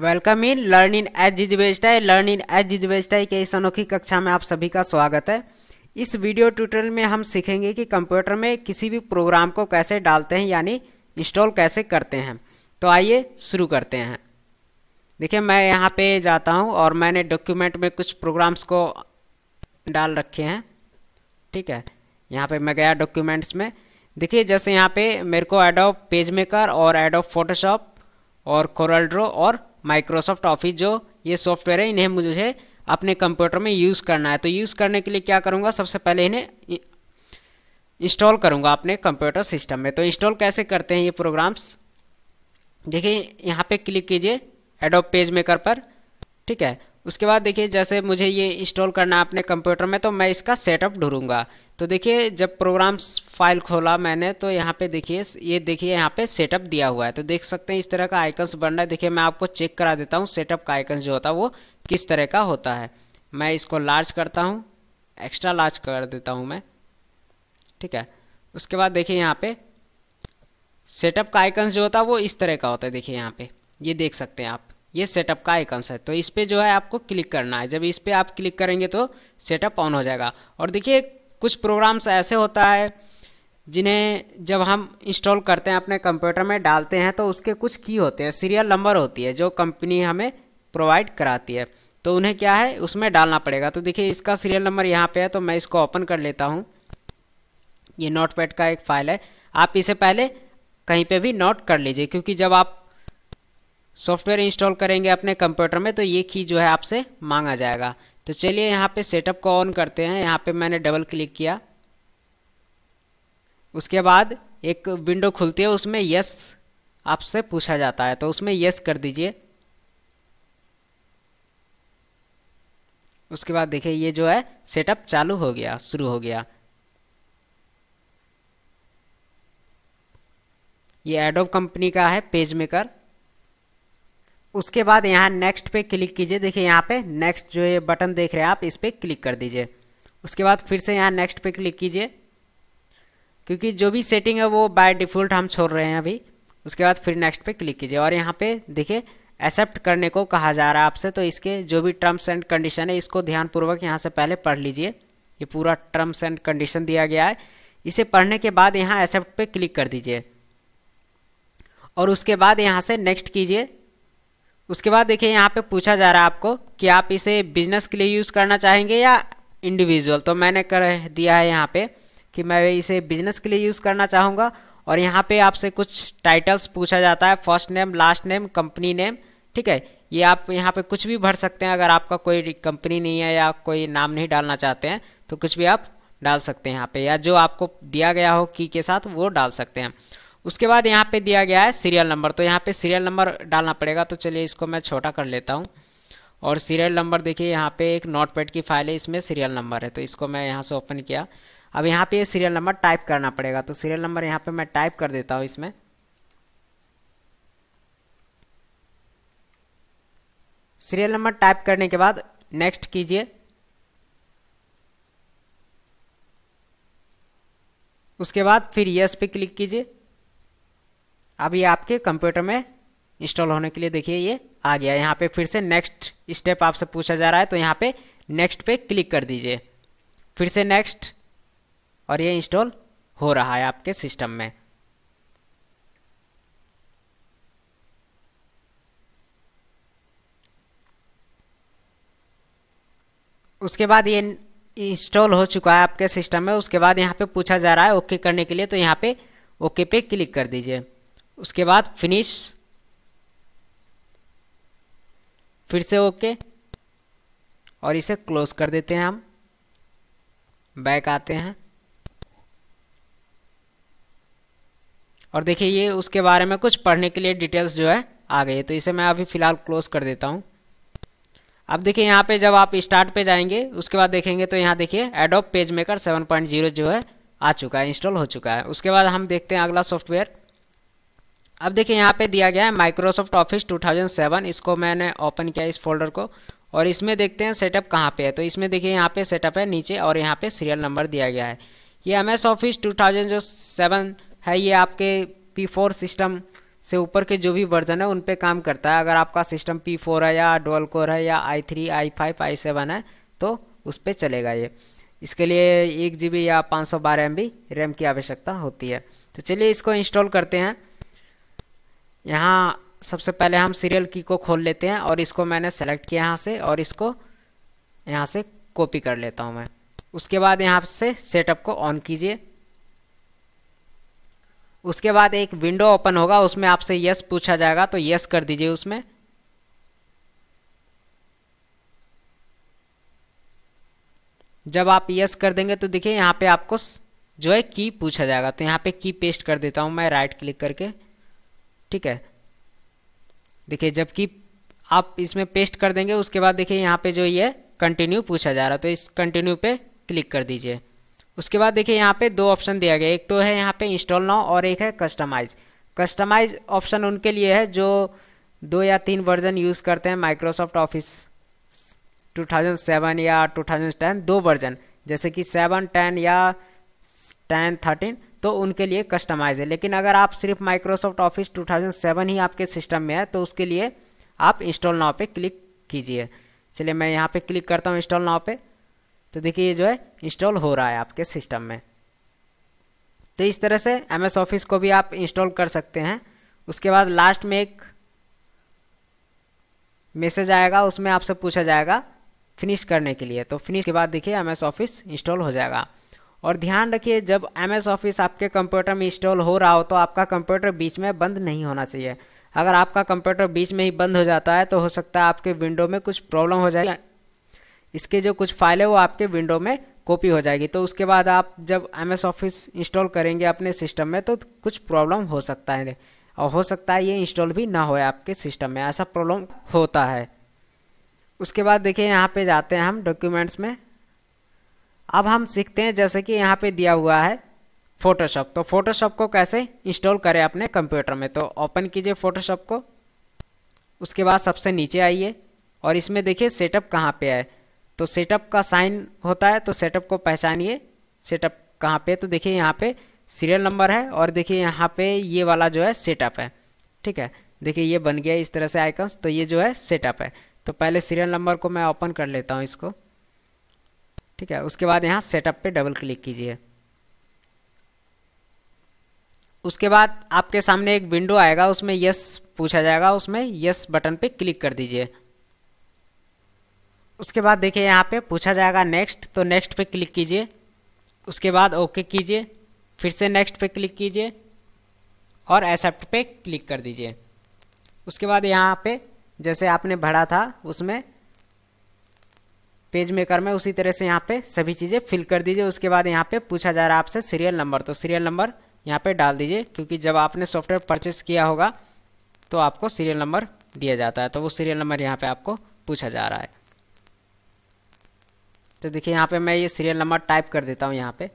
welcome in learning age is बेस्टाई learning age is बेस्टाई के इस अनोखी कक्षा में आप सभी का स्वागत है इस वीडियो ट्यूटोरियल में हम सीखेंगे कि कंप्यूटर में किसी भी प्रोग्राम को कैसे डालते हैं यानी इंस्टॉल कैसे करते हैं तो आइए शुरू करते हैं देखिए मैं यहाँ पे जाता हूँ और मैंने डॉक्यूमेंट में कुछ प्रोग्राम्स को डाल रखे हैं ठीक है यहाँ पे मैं गया डॉक्यूमेंट्स में देखिए जैसे यहाँ पे मेरे को ऑफ पेज मेकर और ऑफ फोटोशॉप और कोरल ड्रो और माइक्रोसॉफ्ट ऑफिस जो ये सॉफ्टवेयर है इन्हें मुझे अपने कंप्यूटर में यूज़ करना है तो यूज़ करने के लिए क्या करूँगा सबसे पहले इन्हें इंस्टॉल करूँगा अपने कंप्यूटर सिस्टम में तो इंस्टॉल कैसे करते हैं ये प्रोग्राम्स देखिए यहाँ पे क्लिक कीजिए एडोप पेज मेकर पर ठीक है उसके बाद देखिए जैसे मुझे ये इंस्टॉल करना है अपने कंप्यूटर में तो मैं इसका सेटअप ढूंढूंगा तो देखिए जब प्रोग्राम्स फाइल खोला मैंने तो यहाँ पे देखिए ये देखिए यहाँ पे सेटअप दिया हुआ है तो देख सकते हैं इस तरह का आइकन्स बन रहा है देखिए मैं आपको चेक करा देता हूँ सेटअप का आइकन जो होता है वो किस तरह का होता है मैं इसको लार्ज करता हूँ एक्स्ट्रा लार्ज कर देता हूँ मैं ठीक है उसके बाद देखिए यहाँ पे सेटअप का आइकन्स जो होता है वो इस तरह का होता है देखिए यहाँ पे ये देख सकते हैं आप ये सेटअप का आइकन्स है तो इस पर जो है आपको क्लिक करना है जब इस पर आप क्लिक करेंगे तो सेटअप ऑन हो जाएगा और देखिए कुछ प्रोग्राम्स ऐसे होता है जिन्हें जब हम इंस्टॉल करते हैं अपने कंप्यूटर में डालते हैं तो उसके कुछ की होते हैं सीरियल नंबर होती है जो कंपनी हमें प्रोवाइड कराती है तो उन्हें क्या है उसमें डालना पड़ेगा तो देखिए इसका सीरियल नंबर यहाँ पे है तो मैं इसको ओपन कर लेता हूँ ये नोट का एक फाइल है आप इसे पहले कहीं पे भी नोट कर लीजिए क्योंकि जब आप सॉफ्टवेयर इंस्टॉल करेंगे अपने कंप्यूटर में तो ये की जो है आपसे मांगा जाएगा तो चलिए यहाँ पे सेटअप को ऑन करते हैं यहाँ पे मैंने डबल क्लिक किया उसके बाद एक विंडो खुलती है उसमें यस आपसे पूछा जाता है तो उसमें यस कर दीजिए उसके बाद देखिए ये जो है सेटअप चालू हो गया शुरू हो गया ये एडोब कंपनी का है पेज मेकर उसके बाद यहाँ नेक्स्ट पे क्लिक कीजिए देखिए यहाँ पे नेक्स्ट जो ये बटन देख रहे हैं आप इस पर क्लिक कर दीजिए उसके बाद फिर से यहाँ नेक्स्ट पे क्लिक कीजिए क्योंकि जो भी सेटिंग है वो बाय डिफ़ॉल्ट हम छोड़ रहे हैं अभी उसके बाद फिर नेक्स्ट पे क्लिक कीजिए और यहाँ पे देखिए एक्सेप्ट करने को कहा जा रहा है आपसे तो इसके जो भी टर्म्स एंड कंडीशन है इसको ध्यानपूर्वक यहाँ से पहले पढ़ लीजिए ये पूरा टर्म्स एंड कंडीशन दिया गया है इसे पढ़ने के बाद यहाँ एक्सेप्ट पे क्लिक कर दीजिए और उसके बाद यहाँ से नेक्स्ट कीजिए उसके बाद देखिए यहाँ पे पूछा जा रहा है आपको कि आप इसे बिजनेस के लिए यूज़ करना चाहेंगे या इंडिविजुअल तो मैंने कर दिया है यहाँ पे कि मैं इसे बिजनेस के लिए यूज़ करना चाहूँगा और यहाँ पे आपसे कुछ टाइटल्स पूछा जाता है first name last name company name ठीक है ये आप यहाँ पे कुछ भी भर सकते हैं अगर आपका कोई कंपनी नहीं है या कोई नाम नहीं डालना चाहते हैं तो कुछ भी आप डाल सकते हैं यहाँ पे या जो आपको दिया गया हो की के साथ वो डाल सकते हैं उसके बाद यहाँ पे दिया गया है सीरियल नंबर तो यहाँ पे सीरियल नंबर डालना पड़ेगा तो चलिए इसको मैं छोटा कर लेता हूँ और सीरियल नंबर देखिए यहाँ पे एक नोटपैड की फाइल है इसमें सीरियल नंबर है तो इसको मैं यहाँ से ओपन किया अब यहाँ पे सीरियल नंबर टाइप करना पड़ेगा तो सीरियल नंबर यहाँ पे मैं टाइप कर देता हूँ इसमें सीरियल नंबर टाइप करने के बाद नेक्स्ट कीजिए उसके बाद फिर यस पे क्लिक कीजिए अब ये आपके कंप्यूटर में इंस्टॉल होने के लिए देखिए ये आ गया यहाँ पे फिर से नेक्स्ट स्टेप आपसे पूछा जा रहा है तो यहाँ पे नेक्स्ट पे क्लिक कर दीजिए फिर से नेक्स्ट और ये इंस्टॉल हो रहा है आपके सिस्टम में उसके बाद ये इंस्टॉल हो चुका है आपके सिस्टम में उसके बाद यहाँ पे पूछा जा रहा है ओके करने के लिए तो यहाँ पे ओके पे क्लिक कर दीजिए उसके बाद फिनिश फिर से ओके और इसे क्लोज कर देते हैं हम बैक आते हैं और देखिए ये उसके बारे में कुछ पढ़ने के लिए डिटेल्स जो है आ गई है तो इसे मैं अभी फ़िलहाल क्लोज कर देता हूँ अब देखिए यहाँ पे जब आप स्टार्ट पे जाएंगे उसके बाद देखेंगे तो यहाँ देखिए एडोप पेज मेकर 7.0 जो है आ चुका है इंस्टॉल हो चुका है उसके बाद हम देखते हैं अगला सॉफ्टवेयर अब देखिए यहाँ पे दिया गया है माइक्रोसॉफ्ट ऑफिस 2007 इसको मैंने ओपन किया इस फोल्डर को और इसमें देखते हैं सेटअप कहाँ पे है तो इसमें देखिए यहाँ पे सेटअप है नीचे और यहाँ पे सीरियल नंबर दिया गया है ये M S office two thousand जो सेवन है ये आपके पी फोर सिस्टम से ऊपर के जो भी वर्जन है उन पर काम करता है अगर आपका सिस्टम पी फोर है या डोल कोर है या I three I five I seven है तो उस पर चलेगा ये इसके लिए एक जी बी या पाँच सौ बारह एम बी रैम की आवश्यकता होती है तो चलिए इसको इंस्टॉल करते हैं यहाँ सबसे पहले हम सीरियल की को खोल लेते हैं और इसको मैंने सेलेक्ट किया यहाँ से और इसको यहाँ से कॉपी कर लेता हूँ मैं उसके बाद यहाँ से सेटअप को ऑन कीजिए उसके बाद एक विंडो ओपन होगा उसमें आपसे यस पूछा जाएगा तो यस कर दीजिए उसमें जब आप यस कर देंगे तो देखिए यहाँ पे आपको जो है की पूछा जाएगा तो यहाँ पे की पेस्ट कर देता हूँ मैं राइट क्लिक करके ठीक है देखिए जबकि आप इसमें पेस्ट कर देंगे उसके बाद देखिए यहाँ पे जो ये कंटिन्यू पूछा जा रहा है तो इस कंटिन्यू पे क्लिक कर दीजिए उसके बाद देखिए यहाँ पे दो ऑप्शन दिया गया एक तो है यहाँ पे इंस्टॉल नाउ और एक है कस्टमाइज कस्टमाइज ऑप्शन उनके लिए है जो दो या तीन वर्जन यूज़ करते हैं माइक्रोसॉफ्ट ऑफिस 2007 या 2010 दो वर्जन जैसे कि सेवन टेन या टेन थर्टीन तो उनके लिए कस्टमाइज है लेकिन अगर आप सिर्फ माइक्रोसॉफ्ट ऑफिस 2007 ही आपके सिस्टम में है तो उसके लिए आप इंस्टॉल नाव पे क्लिक कीजिए चलिए मैं यहाँ पे क्लिक करता हूँ इंस्टॉल नाव पे तो देखिए ये जो है इंस्टॉल हो रहा है आपके सिस्टम में तो इस तरह से एम ऑफिस को भी आप इंस्टॉल कर सकते हैं उसके बाद लास्ट में एक मैसेज आएगा उसमें आपसे पूछा जाएगा फिनिश करने के लिए तो फिनिश के बाद देखिए एम ऑफिस इंस्टॉल हो जाएगा और ध्यान रखिए जब एम एस ऑफिस आपके कंप्यूटर में इंस्टॉल हो रहा हो तो आपका कंप्यूटर बीच में बंद नहीं होना चाहिए अगर आपका कंप्यूटर बीच में ही बंद हो जाता है तो हो सकता है आपके विंडो में कुछ प्रॉब्लम हो जाए इसके जो कुछ फाइल है वो आपके विंडो में कॉपी हो जाएगी तो उसके बाद आप जब एम एस ऑफिस इंस्टॉल करेंगे अपने सिस्टम में तो कुछ प्रॉब्लम हो सकता है और हो सकता है ये इंस्टॉल भी ना हो आपके सिस्टम में ऐसा प्रॉब्लम होता है उसके बाद देखिए यहाँ पे जाते हैं हम डॉक्यूमेंट्स में अब हम सीखते हैं जैसे कि यहाँ पे दिया हुआ है फोटोशॉप तो फोटोशॉप को कैसे इंस्टॉल करें अपने कंप्यूटर में तो ओपन कीजिए फोटोशॉप को उसके बाद सबसे नीचे आइए और इसमें देखिए सेटअप कहाँ पे है तो सेटअप का साइन होता है तो सेटअप को पहचानिए सेटअप कहाँ पे तो देखिए यहाँ पे सीरियल नंबर है और देखिए यहाँ पे ये वाला जो है सेटअप है ठीक है देखिए ये बन गया इस तरह से आइकन्स तो ये जो है सेटअप है तो पहले सीरियल नंबर को मैं ओपन कर लेता हूँ इसको ठीक है उसके बाद यहाँ सेटअप पे डबल क्लिक कीजिए उसके बाद आपके सामने एक विंडो आएगा उसमें यस पूछा जाएगा उसमें यस बटन पे क्लिक कर दीजिए उसके बाद देखिए यहाँ पे पूछा जाएगा नेक्स्ट तो नेक्स्ट पे क्लिक कीजिए उसके बाद ओके कीजिए फिर से नेक्स्ट पे क्लिक कीजिए और एक्सेप्ट पे क्लिक कर दीजिए उसके बाद यहाँ पे जैसे आपने भरा था उसमें पेज मेकर में उसी तरह से यहाँ पे सभी चीज़ें फिल कर दीजिए उसके बाद यहाँ पे पूछा जा रहा है आपसे सीरियल नंबर तो सीरियल नंबर यहाँ पे डाल दीजिए क्योंकि जब आपने सॉफ्टवेयर परचेस किया होगा तो आपको सीरियल नंबर दिया जाता है तो वो सीरियल नंबर यहाँ पे आपको पूछा जा रहा है तो देखिए यहाँ पे मैं ये सीरियल नंबर टाइप कर देता हूँ यहाँ पे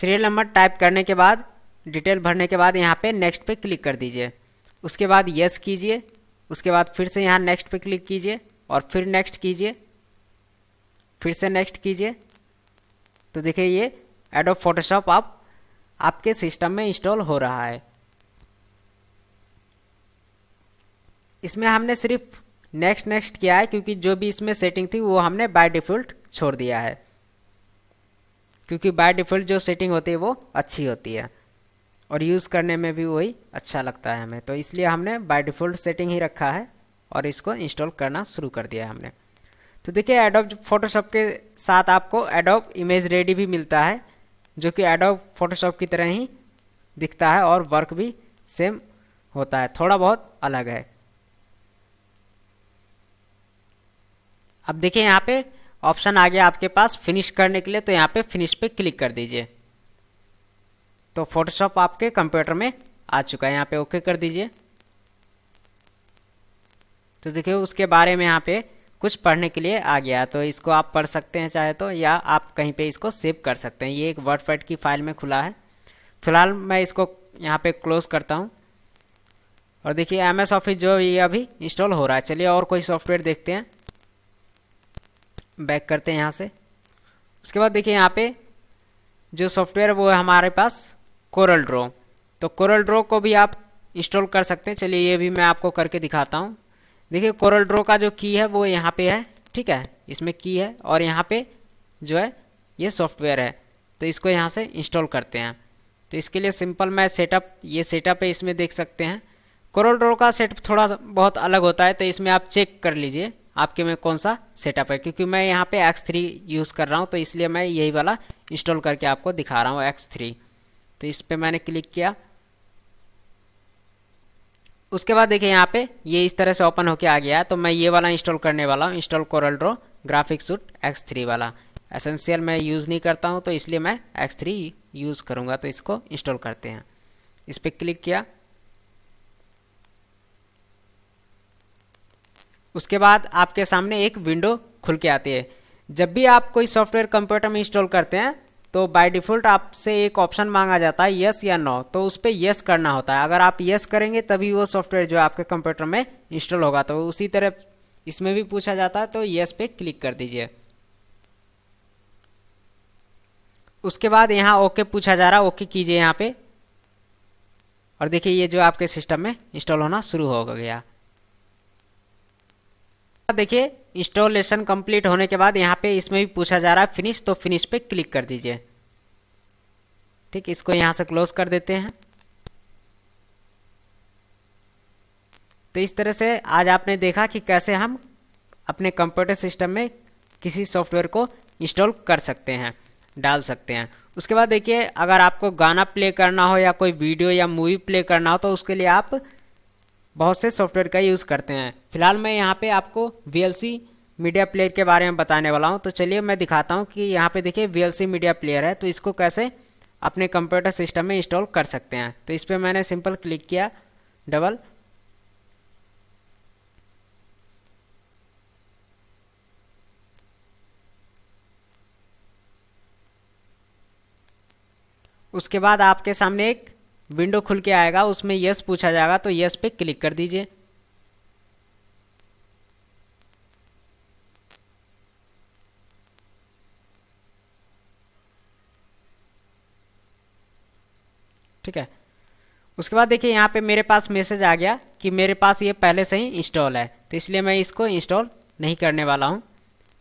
सीरियल नंबर टाइप करने के बाद डिटेल भरने के बाद यहाँ पे नेक्स्ट पे क्लिक कर दीजिए उसके बाद यस कीजिए उसके बाद फिर से यहाँ नेक्स्ट पे क्लिक कीजिए और फिर नेक्स्ट कीजिए फिर से नेक्स्ट कीजिए तो देखिए ये एडो फोटोशॉप आप आपके सिस्टम में इंस्टॉल हो रहा है इसमें हमने सिर्फ नेक्स्ट नेक्स्ट किया है क्योंकि जो भी इसमें सेटिंग थी वो हमने बाय डिफ़ॉल्ट छोड़ दिया है क्योंकि बाय डिफ़ॉल्ट जो सेटिंग होती है वो अच्छी होती है और यूज़ करने में भी वही अच्छा लगता है हमें तो इसलिए हमने बाय डिफ़ॉल्ट सेटिंग ही रखा है और इसको इंस्टॉल करना शुरू कर दिया है हमने तो देखिए एडोब फोटोशॉप के साथ आपको एडोब इमेज रेडी भी मिलता है जो कि एडोब फोटोशॉप की तरह ही दिखता है और वर्क भी सेम होता है थोड़ा बहुत अलग है अब देखिए यहाँ पे ऑप्शन आ गया आपके पास फिनिश करने के लिए तो यहाँ पे फिनिश पे क्लिक कर दीजिए तो फोटोशॉप आपके कंप्यूटर में आ चुका है यहाँ पे ओके कर दीजिए तो देखिए उसके बारे में यहाँ पे कुछ पढ़ने के लिए आ गया तो इसको आप पढ़ सकते हैं चाहे तो या आप कहीं पे इसको सेव कर सकते हैं ये एक वर्ड की फाइल में खुला है फिलहाल मैं इसको यहाँ पे क्लोज करता हूँ और देखिए एम एस ऑफिस जो ये अभी इंस्टॉल हो रहा है चलिए और कोई सॉफ्टवेयर देखते हैं बैक करते हैं यहाँ से उसके बाद देखिए यहाँ पे जो सॉफ्टवेयर वो है हमारे पास कोरल ड्रो तो कोरल ड्रो को भी आप इंस्टॉल कर सकते हैं चलिए ये भी मैं आपको करके दिखाता हूँ देखिए कोरल ड्रो का जो की है वो यहाँ पे है ठीक है इसमें की है और यहाँ पे जो है ये सॉफ्टवेयर है तो इसको यहाँ से इंस्टॉल करते हैं तो इसके लिए सिंपल मैं सेटअप ये सेटअप है इसमें देख सकते हैं कोरल ड्रो का सेटअप थोड़ा बहुत अलग होता है तो इसमें आप चेक कर लीजिए आपके में कौन सा सेटअप है क्योंकि मैं यहाँ पे X3 यूज़ कर रहा हूँ तो इसलिए मैं यही वाला इंस्टॉल करके आपको दिखा रहा हूँ X3 तो इस पर मैंने क्लिक किया उसके बाद देखिए यहाँ पे ये इस तरह से ओपन होके आ गया तो मैं ये वाला इंस्टॉल करने वाला हूँ install Corel Draw graphic suite X three वाला एसेंशियल मैं यूज़ नहीं करता हूँ तो इसलिए मैं एक्स थ्री यूज़ करूँगा तो इसको इंस्टॉल करते हैं इस पर क्लिक किया उसके बाद आपके सामने एक विंडो खुल के आती है जब भी आप कोई सॉफ्टवेयर कंप्यूटर में इंस्टॉल करते हैं तो बाय डिफ़ॉल्ट आपसे एक ऑप्शन मांगा जाता है यस या नो तो उस पर यस करना होता है अगर आप यस करेंगे तभी वो सॉफ्टवेयर जो आपके कंप्यूटर में इंस्टॉल होगा तो उसी तरह इसमें भी पूछा जाता है तो यस पे क्लिक कर दीजिए उसके बाद यहाँ ओके पूछा जा रहा है ओके कीजिए यहाँ पे और देखिए ये जो आपके सिस्टम में इंस्टॉल होना शुरू हो गया देखिए इंस्टॉलेशन कंप्लीट होने के बाद यहाँ पे इसमें भी पूछा जा रहा है फिनिश तो फिनिश पे क्लिक कर दीजिए ठीक इसको यहाँ से क्लोज कर देते हैं तो इस तरह से आज आपने देखा कि कैसे हम अपने कंप्यूटर सिस्टम में किसी सॉफ्टवेयर को इंस्टॉल कर सकते हैं डाल सकते हैं उसके बाद देखिए अगर आपको गाना प्ले करना हो या कोई वीडियो या मूवी प्ले करना हो तो उसके लिए आप बहुत से सॉफ्टवेयर का यूज़ करते हैं फिलहाल मैं यहाँ पे आपको वी मीडिया प्लेयर के बारे में बताने वाला हूँ तो चलिए मैं दिखाता हूँ कि यहाँ पे देखिए वी मीडिया प्लेयर है तो इसको कैसे अपने कंप्यूटर सिस्टम में इंस्टॉल कर सकते हैं तो इस पर मैंने सिंपल क्लिक किया डबल उसके बाद आपके सामने एक विंडो खुल के आएगा उसमें यस पूछा जाएगा तो यस पे क्लिक कर दीजिए ठीक है उसके बाद देखिए यहाँ पे मेरे पास मैसेज आ गया कि मेरे पास ये पहले से ही इंस्टॉल है तो इसलिए मैं इसको इंस्टॉल नहीं करने वाला हूँ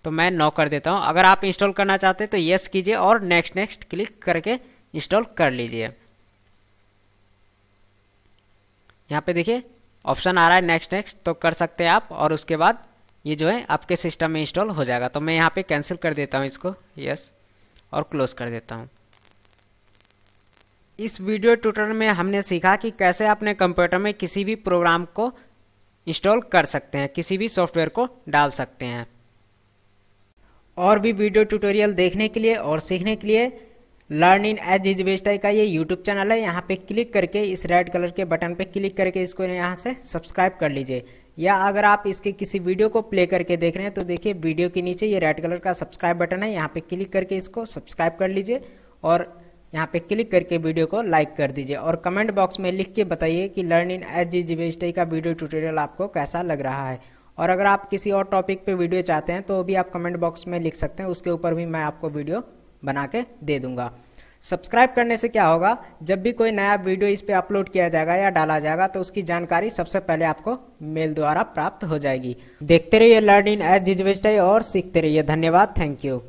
तो मैं नो कर देता हूँ अगर आप इंस्टॉल करना चाहते हैं तो यस कीजिए और नेक्स्ट नेक्स्ट क्लिक करके इंस्टॉल कर लीजिए यहाँ पे देखिए ऑप्शन आ रहा है नेक्स्ट नेक्स्ट तो कर सकते हैं आप और उसके बाद ये जो है आपके सिस्टम में इंस्टॉल हो जाएगा तो मैं यहाँ पे कैंसिल कर देता हूँ इसको यस और क्लोज कर देता हूँ इस वीडियो ट्यूटोरियल में हमने सीखा कि कैसे अपने कंप्यूटर में किसी भी प्रोग्राम को इंस्टॉल कर सकते हैं किसी भी सॉफ्टवेयर को डाल सकते हैं और भी वीडियो ट्यूटोरियल देखने के लिए और सीखने के लिए लर्न इन एज हिज बेस्टाई का ये यूट्यूब चैनल है यहाँ पे क्लिक करके इस रेड कलर के बटन पे क्लिक करके इसको यहाँ से सब्सक्राइब कर लीजिए या अगर आप इसके किसी वीडियो को प्ले करके देख रहे हैं तो देखिए वीडियो के नीचे ये रेड कलर का सब्सक्राइब बटन है यहाँ पे क्लिक करके इसको सब्सक्राइब कर लीजिए और यहाँ पे क्लिक करके वीडियो को लाइक कर दीजिए और कमेंट बॉक्स में लिख के बताइए कि लर्न इन एच जी जी का वीडियो ट्यूटोरियल आपको कैसा लग रहा है और अगर आप किसी और टॉपिक पे वीडियो चाहते हैं तो भी आप कमेंट बॉक्स में लिख सकते हैं उसके ऊपर भी मैं आपको वीडियो बना के दे दूंगा सब्सक्राइब करने से क्या होगा जब भी कोई नया वीडियो इस पे अपलोड किया जाएगा या डाला जाएगा तो उसकी जानकारी सबसे पहले आपको मेल द्वारा प्राप्त हो जाएगी देखते रहिए लर्न इन एज जिजवेस्टाई और सीखते रहिए धन्यवाद थैंक यू